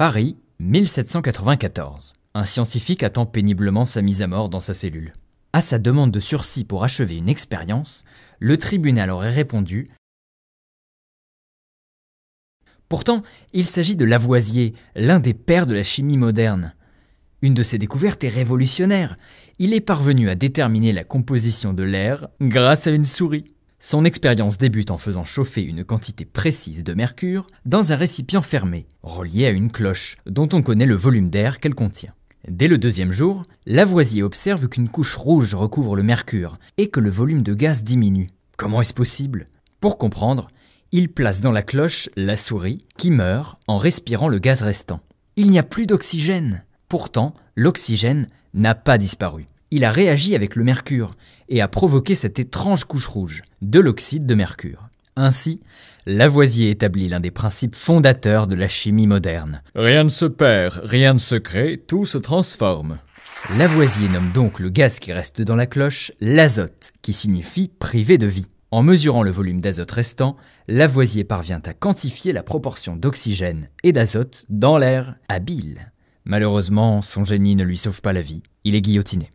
Paris, 1794. Un scientifique attend péniblement sa mise à mort dans sa cellule. À sa demande de sursis pour achever une expérience, le tribunal aurait répondu Pourtant, il s'agit de Lavoisier, l'un des pères de la chimie moderne. Une de ses découvertes est révolutionnaire. Il est parvenu à déterminer la composition de l'air grâce à une souris. Son expérience débute en faisant chauffer une quantité précise de mercure dans un récipient fermé, relié à une cloche, dont on connaît le volume d'air qu'elle contient. Dès le deuxième jour, Lavoisier observe qu'une couche rouge recouvre le mercure et que le volume de gaz diminue. Comment est-ce possible Pour comprendre, il place dans la cloche la souris qui meurt en respirant le gaz restant. Il n'y a plus d'oxygène. Pourtant, l'oxygène n'a pas disparu il a réagi avec le mercure et a provoqué cette étrange couche rouge, de l'oxyde de mercure. Ainsi, Lavoisier établit l'un des principes fondateurs de la chimie moderne. Rien ne se perd, rien ne se crée, tout se transforme. Lavoisier nomme donc le gaz qui reste dans la cloche l'azote, qui signifie privé de vie. En mesurant le volume d'azote restant, Lavoisier parvient à quantifier la proportion d'oxygène et d'azote dans l'air habile. Malheureusement, son génie ne lui sauve pas la vie, il est guillotiné.